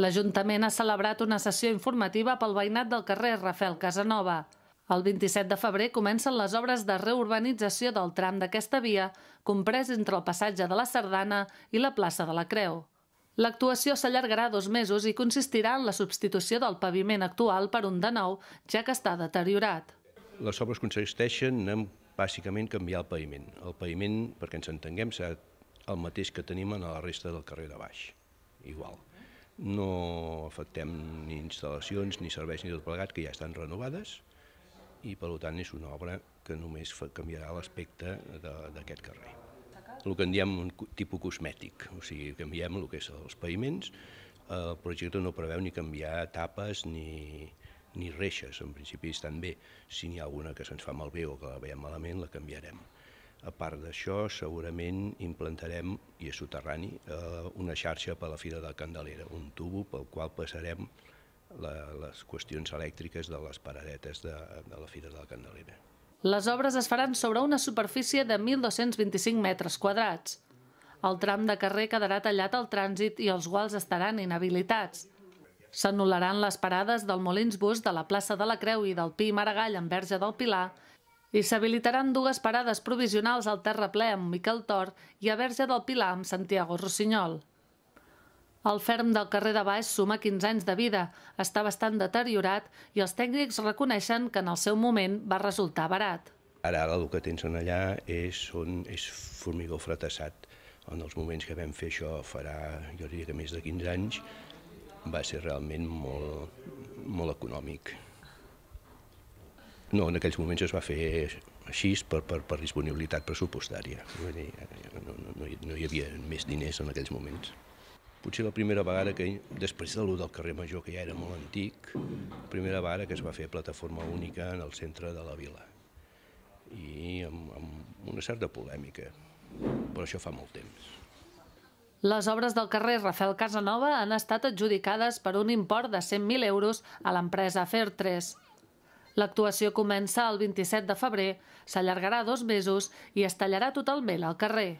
L'Ajuntament ha celebrat una sessió informativa pel veïnat del carrer Rafael Casanova. El 27 de febrer comencen les obres de reurbanització del tram d'aquesta via, comprès entre el passatge de la Sardana i la plaça de la Creu. L'actuació s'allargarà dos mesos i consistirà en la substitució del paviment actual per un de nou, ja que està deteriorat. Les obres consisteixen en bàsicament canviar el paviment. El paviment, perquè ens entenguem, serà el mateix que tenim en la resta del carrer de baix, igual no afectem ni instal·lacions, ni serveis, ni tot plegat, que ja estan renovades, i per tant és una obra que només canviarà l'aspecte d'aquest carrer. El que en diem un tipus cosmètic, o sigui, canviem el que és els paviments, el projecte no preveu ni canviar tapes ni, ni reixes, en principi estan bé. Si n'hi ha alguna que se'ns fa malbé o que la veiem malament, la canviarem. A part d'això, segurament implantarem, i és soterrani, eh, una xarxa per la fira de la Candelera, un tubo pel qual passarem la, les qüestions elèctriques de les paradetes de, de la fira de la Candelera. Les obres es faran sobre una superfície de 1.225 metres quadrats. El tram de carrer quedarà tallat al trànsit i els guals estaran inhabilitats. S'anul·laran les parades del Molins Bus de la plaça de la Creu i del Pi Maragall en Verge del Pilar i s'habilitaran dues parades provisionals al Terraplè amb Miquel Tor i a Verge del Pilar amb Santiago Rossinyol. El ferm del carrer de Baix suma 15 anys de vida, està bastant deteriorat i els tècnics reconeixen que en el seu moment va resultar barat. Ara el que tens allà és, on és formigó fratassat. En els moments que vam fer això farà, jo diria que més de 15 anys, va ser realment molt, molt econòmic. No, en aquells moments es va fer així per, per, per disponibilitat pressupostària. dir, no, no, no, no hi havia més diners en aquells moments. Potser la primera vegada que, després de l'1 del carrer Major, que ja era molt antic, la primera vegada que es va fer plataforma única en el centre de la vila. I amb, amb una certa polèmica, però això fa molt temps. Les obres del carrer Rafael Casanova han estat adjudicades per un import de 100.000 euros a l'empresa Fertres. L'actuació comença el 27 de febrer, s'allargarà dos mesos i es tallarà totalment al carrer.